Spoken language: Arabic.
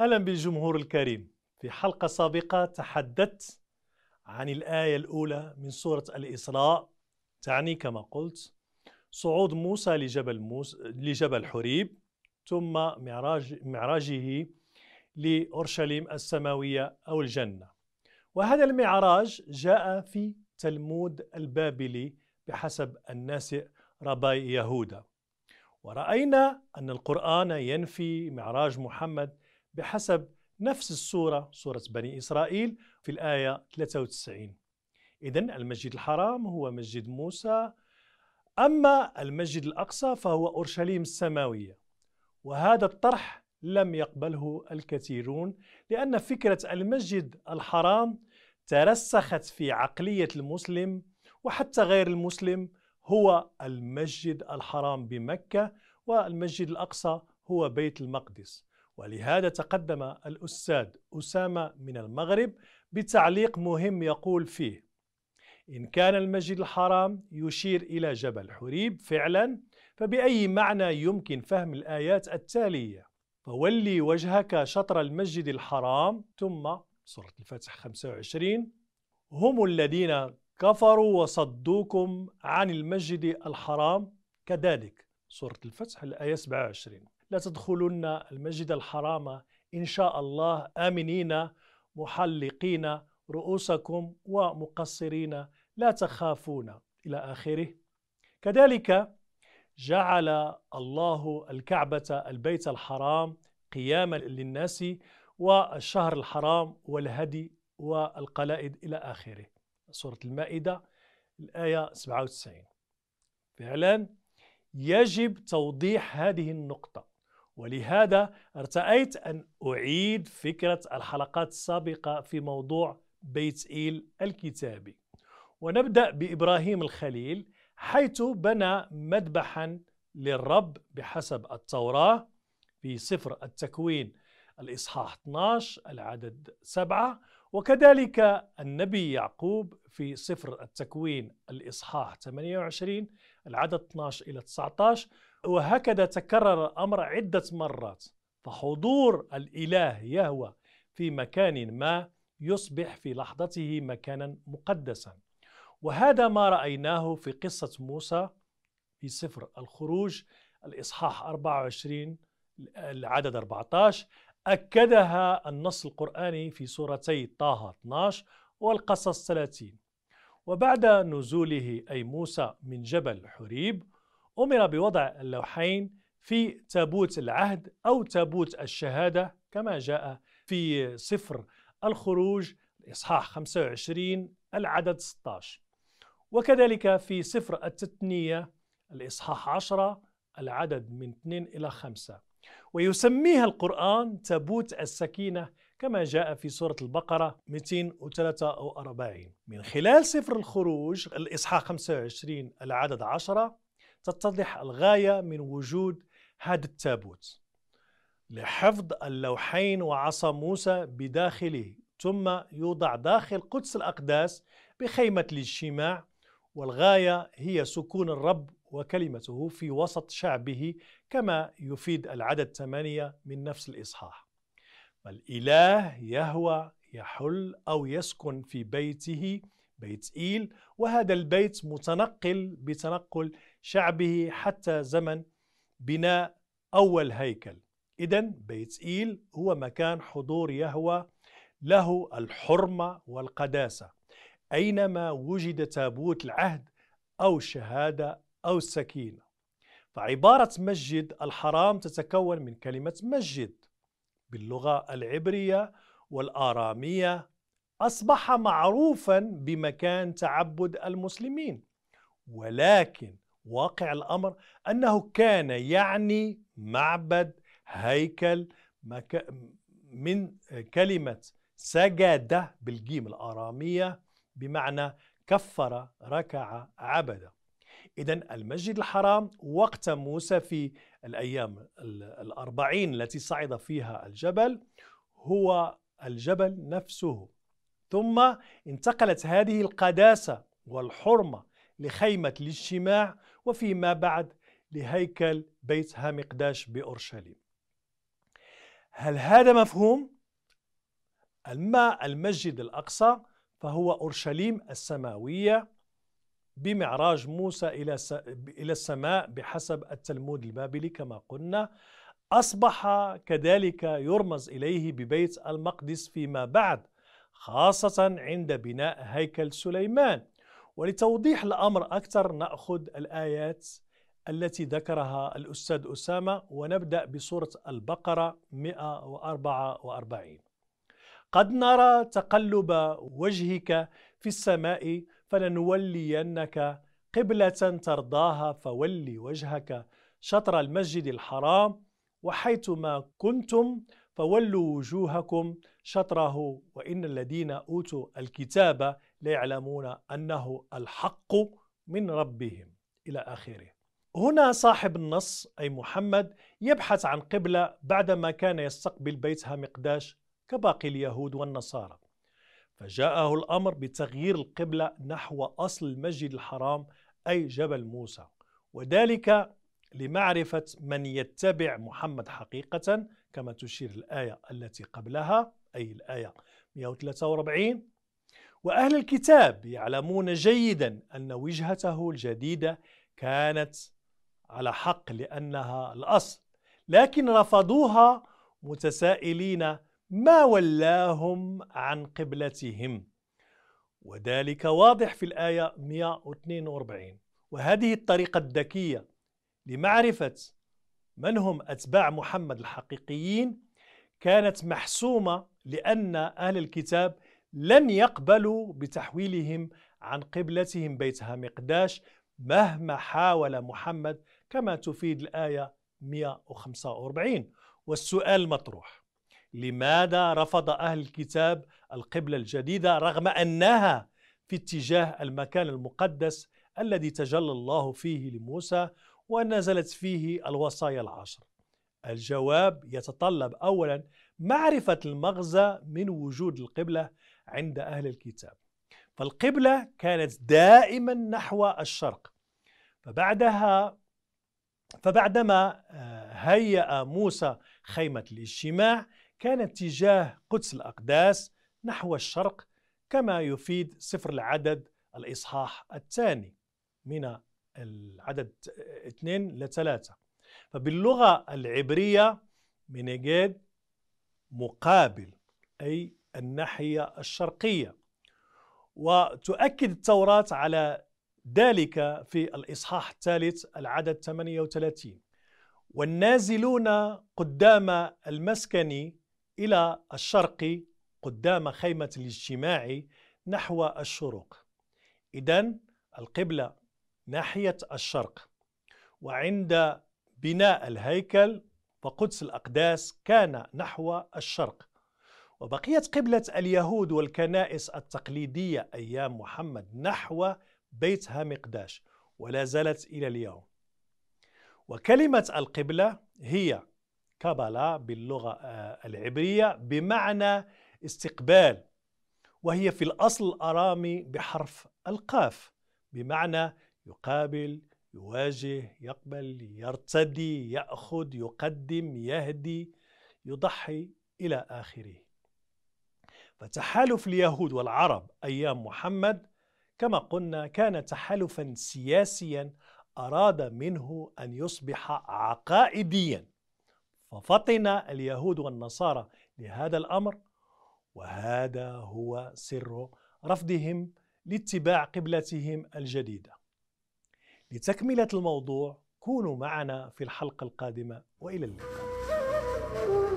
أهلا بالجمهور الكريم في حلقة سابقة تحدثت عن الآية الأولى من سورة الإسراء تعني كما قلت صعود موسى لجبل موسى لجبل حريب ثم معراج معراجه لأورشليم السماوية أو الجنة وهذا المعراج جاء في تلمود البابلي بحسب الناسئ رباي يهودا ورأينا أن القرآن ينفي معراج محمد بحسب نفس السورة سورة بني إسرائيل في الآية 93 إذا المسجد الحرام هو مسجد موسى أما المسجد الأقصى فهو أورشليم السماوية وهذا الطرح لم يقبله الكثيرون لأن فكرة المسجد الحرام ترسخت في عقلية المسلم وحتى غير المسلم هو المسجد الحرام بمكة والمسجد الأقصى هو بيت المقدس ولهذا تقدم الأستاذ أسامة من المغرب بتعليق مهم يقول فيه إن كان المسجد الحرام يشير إلى جبل حريب فعلا فبأي معنى يمكن فهم الآيات التالية فولي وجهك شطر المسجد الحرام ثم سورة الفتح 25 هم الذين كفروا وصدوكم عن المسجد الحرام كذلك سورة الفتح الآية 27 لتدخلن المسجد الحرام إن شاء الله آمنين محلقين رؤوسكم ومقصرين لا تخافون إلى آخره كذلك جعل الله الكعبة البيت الحرام قياما للناس والشهر الحرام والهدي والقلائد إلى آخره سورة المائدة الآية 97 فعلا يجب توضيح هذه النقطة ولهذا ارتأيت أن أعيد فكرة الحلقات السابقة في موضوع بيت إيل الكتابي ونبدأ بإبراهيم الخليل حيث بنى مذبحا للرب بحسب التوراة في سفر التكوين الإصحاح 12 العدد 7 وكذلك النبي يعقوب في سفر التكوين الإصحاح 28 العدد 12 إلى 19 وهكذا تكرر الأمر عدة مرات فحضور الإله يهوى في مكان ما يصبح في لحظته مكانا مقدسا وهذا ما رأيناه في قصة موسى في سفر الخروج الإصحاح 24 العدد 14 أكدها النص القرآني في سورتي طه 12 والقصص 30 وبعد نزوله أي موسى من جبل حريب أمر بوضع اللوحين في تابوت العهد أو تابوت الشهادة كما جاء في سفر الخروج الإصحاح 25 العدد 16 وكذلك في سفر التثنية الإصحاح 10 العدد من 2 إلى 5 ويسميها القرآن تابوت السكينة كما جاء في سورة البقرة 243 من خلال سفر الخروج الإصحاح 25 العدد 10 تتضح الغاية من وجود هذا التابوت لحفظ اللوحين وعصا موسى بداخله ثم يوضع داخل قدس الأقداس بخيمة الاجتماع والغاية هي سكون الرب وكلمته في وسط شعبه كما يفيد العدد ثمانية من نفس الإصحاح فالإله يهوى يحل أو يسكن في بيته بيت إيل وهذا البيت متنقل بتنقل شعبه حتى زمن بناء أول هيكل إذا بيت إيل هو مكان حضور يهوى له الحرمة والقداسة أينما وجد تابوت العهد أو الشهادة أو السكينة فعبارة مسجد الحرام تتكون من كلمة مسجد باللغة العبرية والآرامية أصبح معروفا بمكان تعبد المسلمين ولكن واقع الأمر أنه كان يعني معبد هيكل مك... من كلمة سجد بالجيم الآرامية بمعنى كفر ركع عبد إذا المسجد الحرام وقت موسى في الأيام الأربعين التي صعد فيها الجبل هو الجبل نفسه ثم انتقلت هذه القداسة والحرمة لخيمة الاجتماع وفيما بعد لهيكل بيت هامقداش بأورشليم هل هذا مفهوم؟ أما المسجد الأقصى فهو أورشليم السماوية بمعراج موسى إلى إلى السماء بحسب التلمود البابلي كما قلنا أصبح كذلك يرمز إليه ببيت المقدس فيما بعد خاصة عند بناء هيكل سليمان ولتوضيح الأمر أكثر نأخذ الآيات التي ذكرها الأستاذ أسامة ونبدأ بسورة البقرة 144 قد نرى تقلب وجهك في السماء فلنولينك قبلة ترضاها فول وجهك شطر المسجد الحرام وحيثما كنتم فولوا وجوهكم شطره وإن الذين أوتوا الكتاب ليعلمون أنه الحق من ربهم إلى آخره هنا صاحب النص أي محمد يبحث عن قبلة بعدما كان يستقبل بيتها مقداش كباقي اليهود والنصارى فجاءه الأمر بتغيير القبلة نحو أصل المسجد الحرام أي جبل موسى وذلك لمعرفة من يتبع محمد حقيقة كما تشير الآية التي قبلها أي الآية 143 وأهل الكتاب يعلمون جيدا أن وجهته الجديدة كانت على حق لأنها الأصل لكن رفضوها متسائلين ما ولاهم عن قبلتهم وذلك واضح في الآية 142 وهذه الطريقة الذكية لمعرفة من هم أتباع محمد الحقيقيين كانت محسومة لأن أهل الكتاب لن يقبلوا بتحويلهم عن قبلتهم بيتها مقداش مهما حاول محمد كما تفيد الآية 145 والسؤال مطروح لماذا رفض أهل الكتاب القبلة الجديدة رغم أنها في اتجاه المكان المقدس الذي تجلى الله فيه لموسى ونزلت فيه الوصايا العشر الجواب يتطلب اولا معرفه المغزى من وجود القبله عند اهل الكتاب فالقبله كانت دائما نحو الشرق فبعدها فبعدما آه، هيأ موسى خيمة الاجتماع كان اتجاه قدس الأقداس نحو الشرق كما يفيد سفر العدد الإصحاح الثاني من العدد اثنين لثلاثة فباللغة العبرية منجاد مقابل أي الناحية الشرقية وتؤكد التوراة على ذلك في الإصحاح الثالث العدد 38 والنازلون قدام المسكن إلى الشرق قدام خيمة الاجتماع نحو الشروق إذا القبلة ناحية الشرق وعند بناء الهيكل وقدس الأقداس كان نحو الشرق وبقيت قبلة اليهود والكنائس التقليدية أيام محمد نحو بيت هامقداش ولا زالت إلى اليوم وكلمة القبلة هي كابالا باللغة آه، العبرية بمعنى استقبال وهي في الأصل الأرامي بحرف القاف بمعنى يقابل يواجه يقبل يرتدي ياخذ يقدم يهدي يضحي الى اخره فتحالف اليهود والعرب ايام محمد كما قلنا كان تحالفا سياسيا اراد منه ان يصبح عقائديا ففطن اليهود والنصارى لهذا الامر وهذا هو سر رفضهم لاتباع قبلتهم الجديده لتكملة الموضوع كونوا معنا في الحلقة القادمة وإلى اللقاء